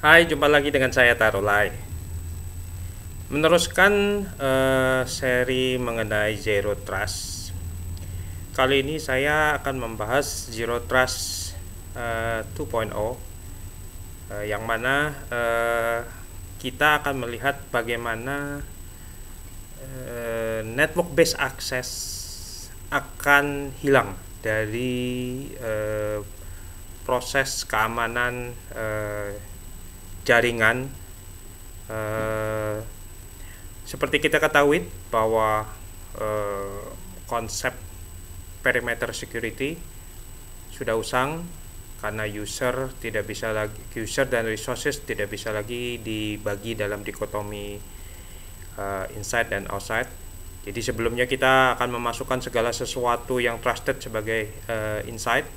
Hai, jumpa lagi dengan saya Tarulai. Meneruskan uh, seri mengenai zero trust. Kali ini saya akan membahas zero trust uh, 2.0 uh, yang mana uh, kita akan melihat bagaimana uh, network based access akan hilang dari uh, proses keamanan uh, jaringan uh, seperti kita ketahui bahwa uh, konsep perimeter security sudah usang karena user tidak bisa lagi user dan resources tidak bisa lagi dibagi dalam dikotomi uh, inside dan outside. Jadi sebelumnya kita akan memasukkan segala sesuatu yang trusted sebagai uh, inside,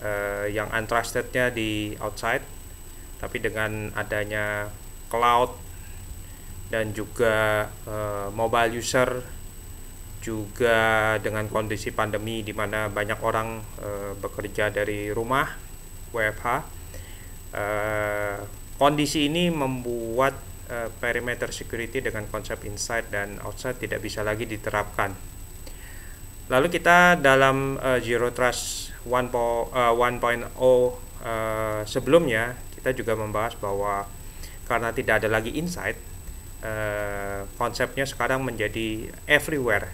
uh, yang untrustednya di outside tapi dengan adanya cloud dan juga uh, mobile user juga dengan kondisi pandemi di mana banyak orang uh, bekerja dari rumah WFH uh, eh, kondisi ini membuat uh, perimeter security dengan konsep inside dan outside tidak bisa lagi diterapkan lalu kita dalam uh, zero trust 1.0 uh, uh, sebelumnya kita juga membahas bahwa karena tidak ada lagi insight eh, konsepnya sekarang menjadi everywhere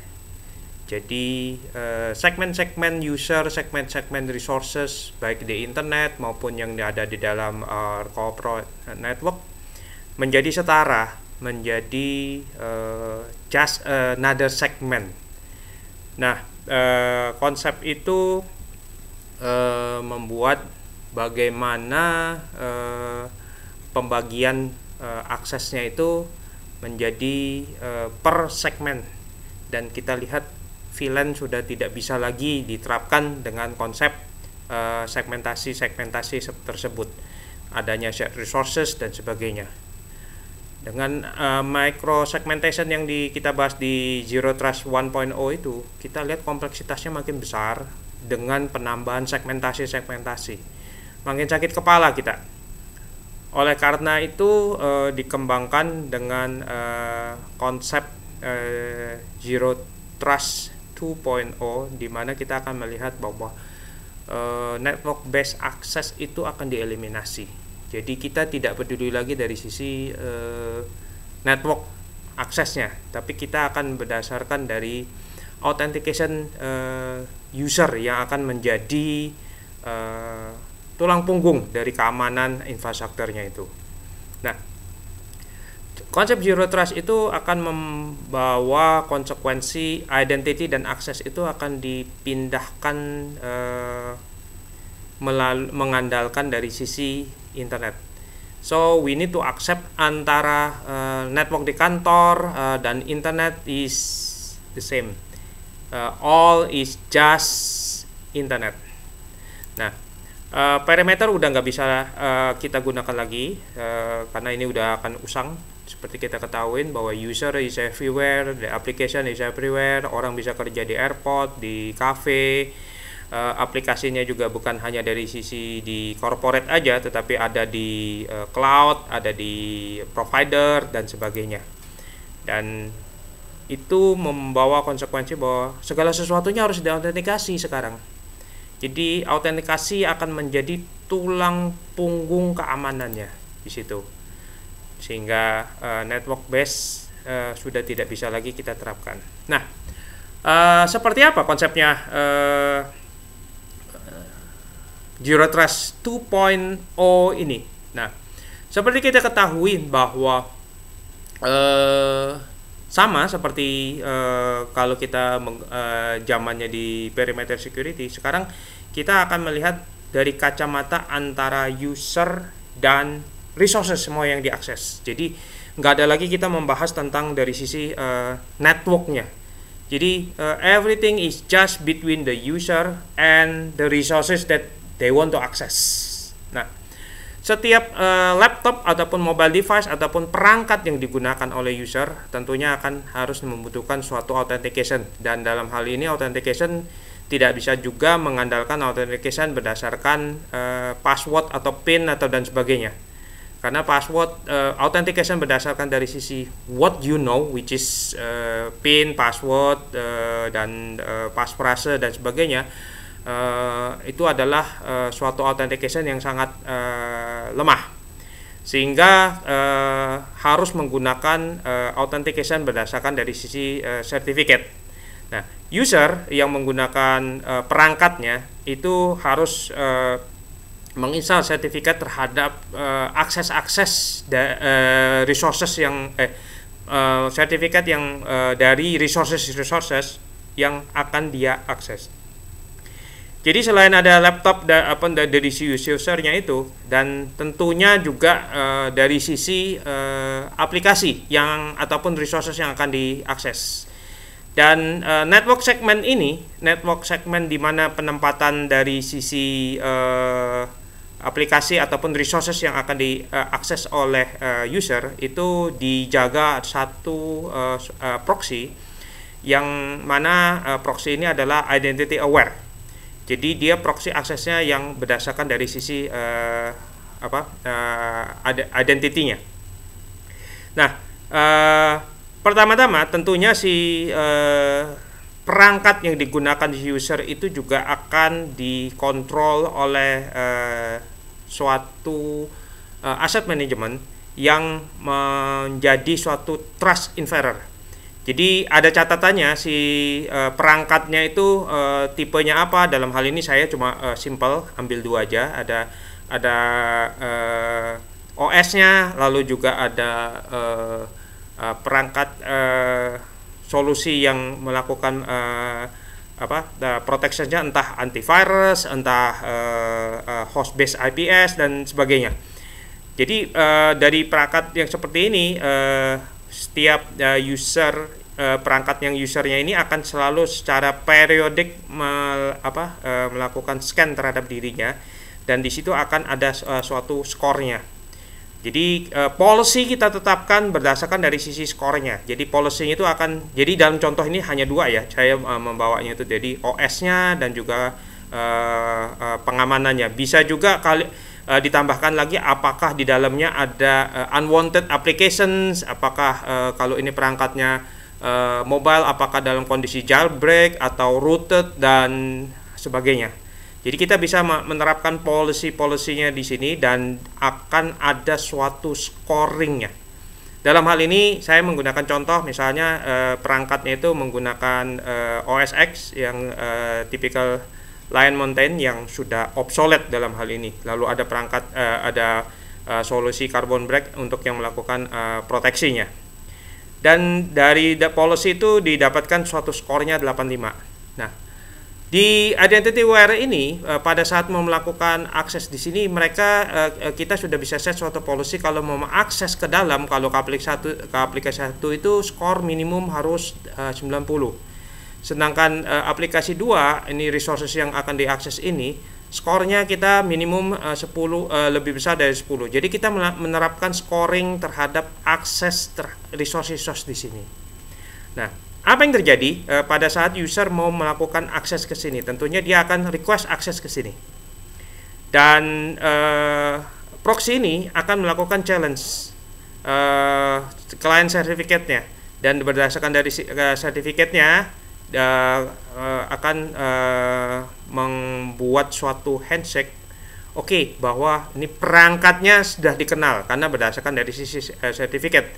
jadi eh, segmen-segmen user, segmen-segmen resources baik di internet maupun yang ada di dalam eh, corporate network menjadi setara, menjadi just another segment. Nah, konsep itu membuat bagaimana eh, pembagian eh, aksesnya itu menjadi eh, per segmen dan kita lihat VLAN sudah tidak bisa lagi diterapkan dengan konsep eh, segmentasi-segmentasi eh, tersebut adanya shared resources dan sebagainya dengan uh, micro segmentation yang di, kita bahas di Zero Trust 1.0 itu kita lihat kompleksitasnya makin besar dengan penambahan segmentasi-segmentasi makin sakit kepala kita. Oleh karena itu e, dikembangkan dengan e, konsep e, zero trust 2.0 di mana kita akan melihat bahwa e, network based access itu akan dieliminasi. Jadi kita tidak peduli lagi dari sisi e, network aksesnya, tapi kita akan berdasarkan dari authentication e, user yang akan menjadi tulang punggung dari keamanan infrastrukturnya itu. Nah, konsep zero trust itu akan membawa konsekuensi identity dan akses itu akan dipindahkan eh, melalui, mengandalkan dari sisi internet. So we need to accept antara uh, network di kantor uh, dan internet is the same. Uh, all is just internet. Nah, uh, perimeter udah nggak bisa uh, kita gunakan lagi uh, karena ini udah akan usang seperti kita ketahuin bahwa user is everywhere, the application is everywhere, orang bisa kerja di airport, di cafe, uh, aplikasinya juga bukan hanya dari sisi di corporate aja, tetapi ada di uh, cloud, ada di provider dan sebagainya. Dan itu membawa konsekuensi bahwa segala sesuatunya harus diautentikasi sekarang jadi autentikasi akan menjadi tulang punggung keamanannya di situ. Sehingga uh, network base uh, sudah tidak bisa lagi kita terapkan. Nah, uh, seperti apa konsepnya uh, Zero Trust 2.0 ini? Nah, seperti kita ketahui bahwa eh, sama seperti uh, kalau kita zamannya uh, di perimeter security, sekarang kita akan melihat dari kacamata antara user dan resources semua yang diakses. Jadi nggak ada lagi kita membahas tentang dari sisi uh, networknya. Jadi uh, everything is just between the user and the resources that they want to access. Nah, setiap uh, laptop ataupun mobile device ataupun perangkat yang digunakan oleh user tentunya akan harus membutuhkan suatu authentication dan dalam hal ini authentication tidak bisa juga mengandalkan authentication berdasarkan uh, password atau pin atau dan sebagainya karena password uh, authentication berdasarkan dari sisi what you know which is uh, pin password uh, dan uh, passphrase dan sebagainya uh, itu adalah uh, suatu authentication yang sangat uh, lemah sehingga uh, harus menggunakan uh, authentication berdasarkan dari sisi uh, certificate Nah, user yang menggunakan uh, perangkatnya itu harus uh, menginstal sertifikat terhadap eh, akses-akses da, uh, resources yang eh uh, sertifikat yang uh, dari resources resources yang akan dia akses. Jadi selain ada laptop da, apa dari si usernya itu dan tentunya juga uh, dari sisi uh, aplikasi yang ataupun resources yang akan diakses. Dan uh, network segmen ini, network segmen di mana penempatan dari sisi uh, aplikasi ataupun resources yang akan diakses eh, uh, oleh uh, user itu dijaga satu uh, uh, proxy yang mana uh, proxy ini adalah identity aware. Jadi dia proxy aksesnya yang berdasarkan dari sisi uh, apa uh, identitinya. Nah, uh, Pertama-tama tentunya si uh, perangkat yang digunakan di user itu juga akan dikontrol oleh uh, suatu uh, eh, aset manajemen yang menjadi suatu trust inferer. Jadi ada catatannya si uh, perangkatnya itu uh, tipenya apa. Dalam hal ini saya cuma uh, simple ambil dua aja. Ada ada uh, OS-nya, lalu juga ada uh, Eh, perangkat uh, solusi yang melakukan uh, apa proteksinya entah antivirus, entah uh, uh, host-based IPS dan sebagainya. Jadi uh, dari perangkat yang seperti ini uh, setiap uh, user perangkat yang usernya ini akan selalu secara periodik mel, apa, melakukan scan terhadap dirinya dan di situ akan ada suatu skornya. Jadi uh, policy kita tetapkan berdasarkan dari sisi skornya. Jadi policy itu akan jadi dalam contoh ini hanya dua ya. Saya uh, membawanya itu jadi OS-nya dan juga uh, uh, pengamanannya. Bisa juga kali uh, ditambahkan lagi apakah di dalamnya ada uh, unwanted applications, apakah uh, kalau ini perangkatnya uh, mobile apakah dalam kondisi jailbreak atau rooted dan sebagainya. Jadi kita bisa menerapkan policy nya di sini dan akan ada suatu scoring-nya. Dalam hal ini saya menggunakan contoh misalnya eh, perangkatnya itu menggunakan eh, OSX yang eh, tipikal Lion Mountain yang sudah obsolete dalam hal ini. Lalu ada perangkat eh, ada eh, solusi carbon break untuk yang melakukan eh, proteksinya. Dan dari policy itu didapatkan suatu skornya 85. Nah, di identity wire ini eh, pada saat mau melakukan akses di sini mereka eh, eh, kita sudah bisa set suatu policy kalau mau akses ke dalam kalau ke aplikasi satu ke aplikasi satu itu skor minimum harus uh, 90. Sedangkan aplikasi 2 ini resources yang akan diakses ini skornya kita minimum uh, 10 lebih besar dari 10. Jadi kita menerapkan scoring terhadap akses ter resource resource di sini. Nah, apa yang terjadi e, pada saat user mau melakukan akses ke sini? Tentunya dia akan request akses ke sini. Dan e, proxy ini akan melakukan challenge e, client certificate-nya dan berdasarkan dari sertifikatnya e, e, akan e, membuat suatu handshake oke okay, bahwa ini perangkatnya sudah dikenal karena berdasarkan dari sisi sertifikat.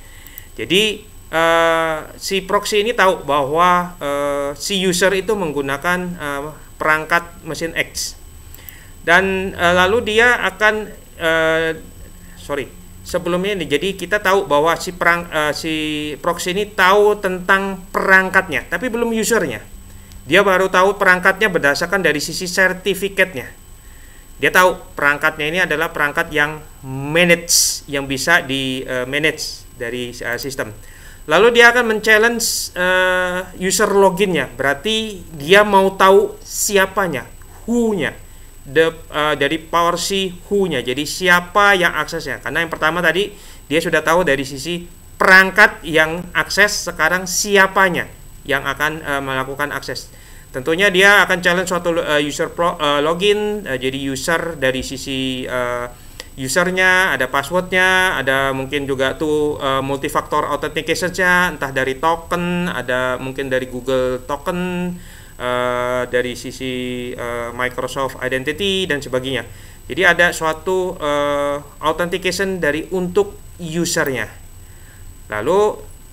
Jadi uh, si proxy ini tahu bahwa uh, si user itu menggunakan uh, perangkat mesin X dan uh, lalu dia akan uh, sorry sebelumnya ini jadi kita tahu bahwa si perang uh, si proxy ini tahu tentang perangkatnya tapi belum usernya dia baru tahu perangkatnya berdasarkan dari sisi sertifikatnya dia tahu perangkatnya ini adalah perangkat yang manage yang bisa di uh, manage dari uh, sistem Lalu dia akan men-challenge uh, user loginnya. Berarti dia mau tahu siapanya, who-nya. uh, dari power si who-nya. Jadi siapa yang aksesnya. Karena yang pertama tadi dia sudah tahu dari sisi perangkat yang akses sekarang siapanya yang akan uh, melakukan akses. Tentunya dia akan challenge suatu uh, user pro, uh, login uh, jadi user dari sisi uh, usernya, ada passwordnya, ada mungkin juga tuh eh, multifaktor authentication-nya, entah dari token, ada mungkin dari Google token, uh, dari sisi uh, Microsoft Identity dan sebagainya. Jadi ada suatu uh, authentication dari untuk usernya. Lalu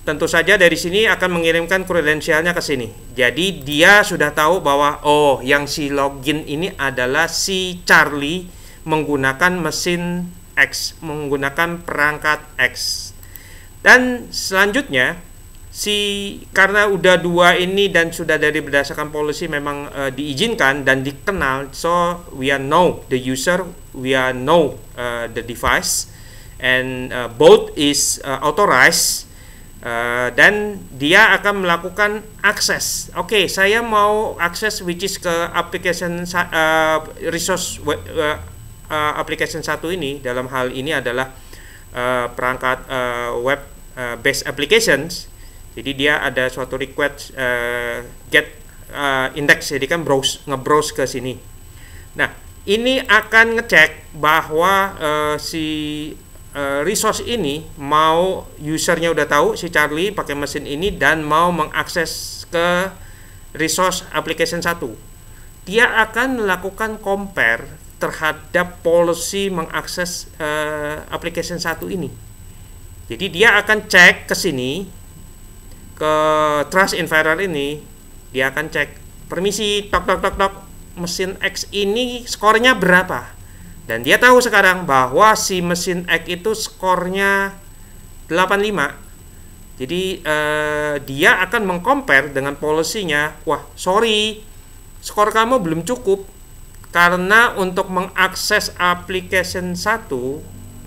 tentu saja dari sini akan mengirimkan kredensialnya ke sini. Jadi dia sudah tahu bahwa oh yang si login ini adalah si Charlie menggunakan mesin X, menggunakan perangkat X. Dan selanjutnya si karena udah dua ini dan sudah dari berdasarkan polisi memang uh, diizinkan dan dikenal so we are know the user we are know uh, eh, the device and uh, both is uh, authorized uh, dan dia akan melakukan akses oke okay, saya mau akses which is ke application uh, resource uh, uh, application satu ini dalam hal ini adalah uh, perangkat uh, web uh, based applications. Jadi dia ada suatu request uh, get uh, index jadi kan browse ngebrowse ke sini. Nah, ini akan ngecek bahwa uh, si uh, resource ini mau usernya udah tahu si Charlie pakai mesin ini dan mau mengakses ke resource application satu. dia akan melakukan compare terhadap policy mengakses uh, application satu ini. Jadi dia akan cek ke sini ke trust environment ini, dia akan cek permisi tok tok tok tok mesin X ini skornya berapa. Dan dia tahu sekarang bahwa si mesin X itu skornya 85 jadi eh, dia akan mengcompare dengan polisinya. Wah, sorry, skor kamu belum cukup. Karena untuk mengakses aplikasi 1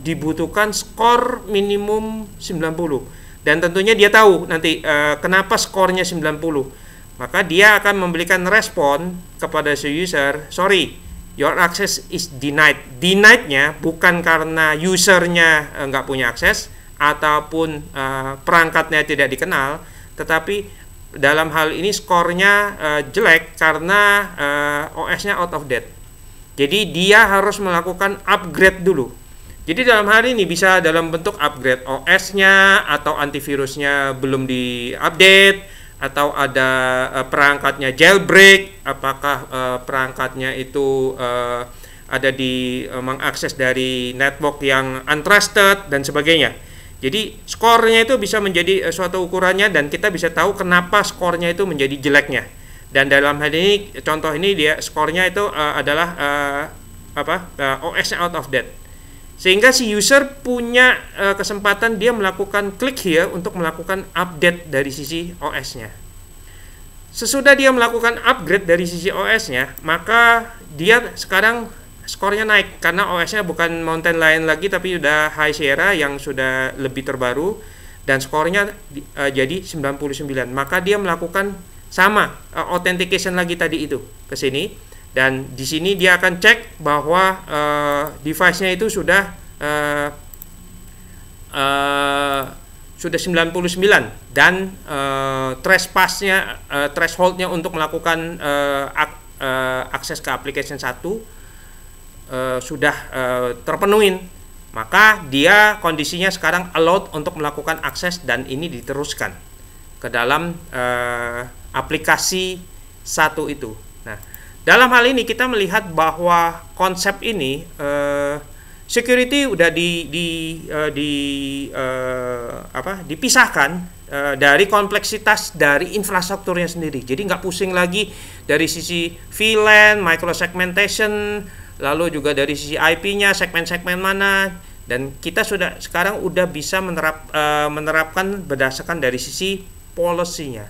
dibutuhkan skor minimum 90 dan tentunya dia tahu nanti uh, kenapa skornya 90. Maka dia akan memberikan respon kepada si user, "Sorry, your access is denied." Denied-nya bukan karena usernya uh, nggak punya akses ataupun uh, perangkatnya tidak dikenal, tetapi dalam hal ini skornya uh, jelek karena uh, eh, OS-nya out of date. Jadi dia harus melakukan upgrade dulu. Jadi dalam hal ini bisa dalam bentuk upgrade OS-nya atau antivirusnya belum di-update atau ada uh, perangkatnya jailbreak, apakah uh, perangkatnya itu uh, ada di uh, mengakses dari network yang untrusted dan sebagainya. Jadi skornya itu bisa menjadi eh, suatu ukurannya dan kita bisa tahu kenapa skornya itu menjadi jeleknya. Dan dalam hal ini contoh ini dia skornya itu uh, adalah uh, apa uh, OS out of date. Sehingga si user punya uh, kesempatan dia melakukan klik here untuk melakukan update dari sisi OS-nya. Sesudah dia melakukan upgrade dari sisi OS-nya, maka dia sekarang skornya naik karena OS-nya bukan Mountain Lion lagi tapi sudah High Sierra yang sudah lebih terbaru dan skornya uh, jadi 99. Maka dia melakukan sama uh, authentication lagi tadi itu ke sini dan di sini dia akan cek bahwa uh, device-nya itu sudah uh, uh, sudah 99 dan uh, trespass-nya uh, threshold-nya untuk melakukan uh, ak uh, akses ke application 1 uh, sudah uh, terpenuhin maka dia kondisinya sekarang allowed untuk melakukan akses dan ini diteruskan ke dalam uh, aplikasi satu itu. Nah, dalam hal ini kita melihat bahwa konsep ini uh, security udah di di uh, di uh, apa dipisahkan uh, dari kompleksitas dari infrastrukturnya sendiri. Jadi nggak pusing lagi dari sisi VLAN, micro segmentation lalu juga dari sisi IP-nya segmen-segmen mana dan kita sudah sekarang udah bisa menerap uh, menerapkan berdasarkan dari sisi policy-nya.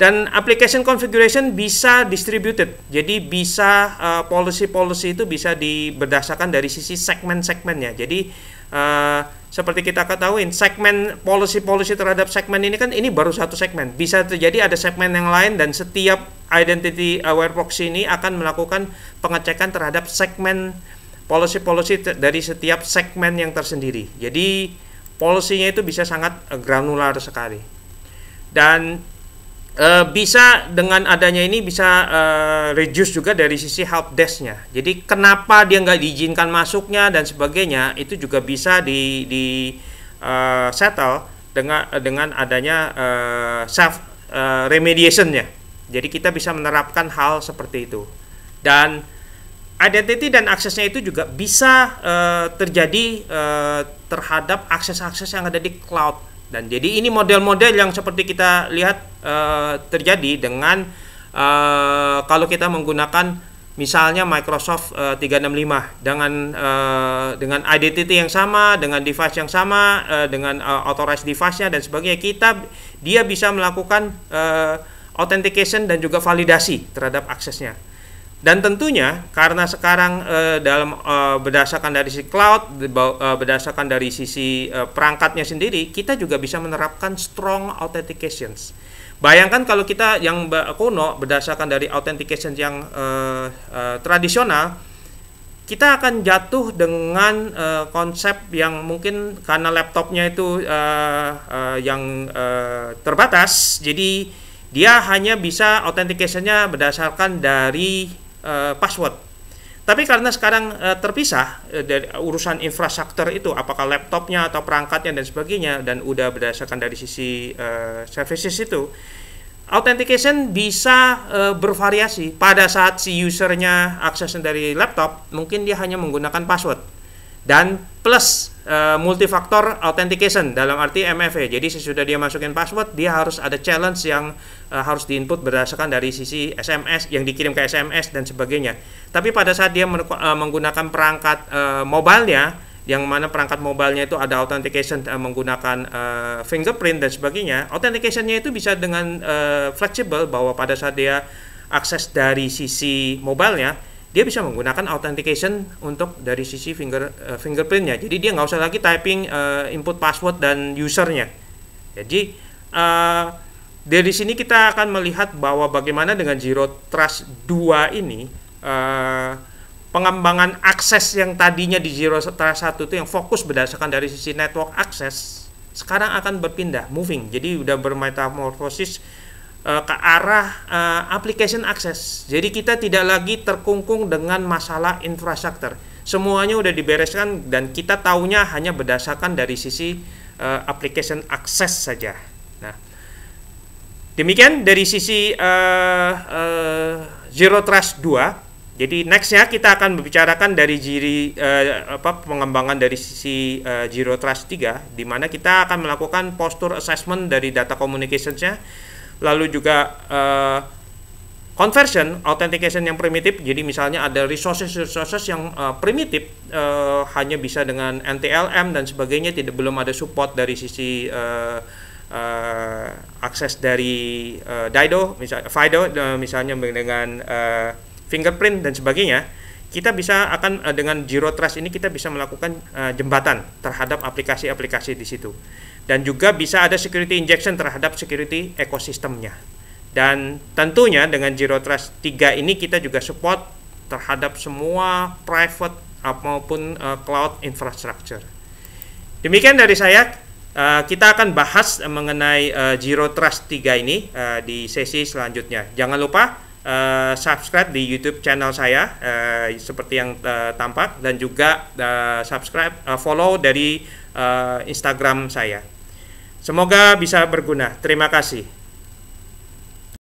Dan application configuration bisa distributed. Jadi bisa eh, policy-policy policy -policy itu bisa di berdasarkan dari sisi segmen-segmennya. Jadi uh, seperti kita ketahui segmen policy-policy terhadap segmen ini kan ini baru satu segmen. Bisa terjadi ada segmen yang lain dan setiap identity aware proxy ini akan melakukan pengecekan terhadap segmen policy-policy dari setiap segmen yang tersendiri. Jadi policy itu bisa sangat eh, granular sekali. Dan Eh, bisa dengan adanya ini bisa uh, reduce juga dari sisi help desknya. Jadi kenapa dia nggak diizinkan masuknya dan sebagainya itu juga bisa di, di uh, settle dengan dengan adanya uh, self uh, remediationnya. Jadi kita bisa menerapkan hal seperti itu dan identity dan aksesnya itu juga bisa uh, terjadi uh, terhadap akses-akses yang ada di cloud dan jadi ini model-model yang seperti kita lihat Eh, terjadi dengan uh, kalau kita menggunakan misalnya Microsoft uh, eh, 365 dengan uh, dengan identity yang sama, dengan device yang sama, uh, dengan uh, authorized device-nya dan sebagainya, kita dia bisa melakukan uh, authentication dan juga validasi terhadap aksesnya. Dan tentunya karena sekarang uh, dalam uh, berdasarkan dari sisi cloud, berdasarkan dari sisi perangkatnya sendiri, kita juga bisa menerapkan strong authentications Bayangkan kalau kita yang kuno berdasarkan dari authentication yang uh, uh, tradisional, kita akan jatuh dengan uh, konsep yang mungkin karena laptopnya itu uh, uh, yang uh, terbatas, jadi dia hanya bisa authenticationnya berdasarkan dari uh, password. Tapi karena sekarang e, terpisah e, dari eh, urusan infrastruktur itu, apakah laptopnya atau perangkatnya dan sebagainya, dan udah berdasarkan dari sisi e, services itu, authentication bisa e, bervariasi. Pada saat si usernya akses dari laptop, mungkin dia hanya menggunakan password dan plus uh, multifaktor authentication dalam arti MFA. Jadi sesudah dia masukin password, dia harus ada challenge yang uh, harus diinput berdasarkan dari sisi SMS yang dikirim ke SMS dan sebagainya. Tapi pada saat dia uh, menggunakan perangkat uh, mobilenya, yang mana perangkat mobilenya itu ada authentication uh, menggunakan uh, fingerprint dan sebagainya. Authentication-nya itu bisa dengan uh, fleksibel bahwa pada saat dia akses dari sisi mobilenya dia bisa menggunakan authentication untuk dari sisi finger uh, fingerprintnya jadi dia nggak usah lagi typing uh, input password dan usernya jadi uh, dari sini kita akan melihat bahwa bagaimana dengan zero trust 2 ini uh, pengembangan akses yang tadinya di zero trust 1 itu yang fokus berdasarkan dari sisi network akses sekarang akan berpindah moving jadi udah bermetamorfosis Eh, ke arah uh, application access. Jadi kita tidak lagi terkungkung dengan masalah infrastruktur. Semuanya sudah dibereskan dan kita taunya hanya berdasarkan dari sisi uh, application access saja. Nah, demikian dari sisi uh, uh, zero trust 2. Jadi nextnya kita akan membicarakan dari jiri uh, apa pengembangan dari sisi uh, zero trust 3 di mana kita akan melakukan postur assessment dari data communicationsnya lalu juga uh, conversion authentication yang primitif jadi misalnya ada resources resources yang uh, primitif uh, hanya bisa dengan NTLM dan sebagainya tidak belum ada support dari sisi uh, uh, akses dari uh, Dido misalnya Fido uh, misalnya dengan uh, fingerprint dan sebagainya kita bisa akan eh, dengan Zero Trust ini kita bisa melakukan uh, jembatan terhadap aplikasi-aplikasi di situ. Dan juga bisa ada security injection terhadap security ekosistemnya. Dan tentunya dengan Zero Trust 3 ini kita juga support terhadap semua private maupun uh, cloud infrastructure. Demikian dari saya, uh, kita akan bahas mengenai uh, Zero Trust 3 ini uh, di sesi selanjutnya. Jangan lupa Eh, subscribe di YouTube channel saya uh, seperti yang uh, tampak dan juga uh, subscribe uh, follow dari uh, Instagram saya. Semoga bisa berguna. Terima kasih.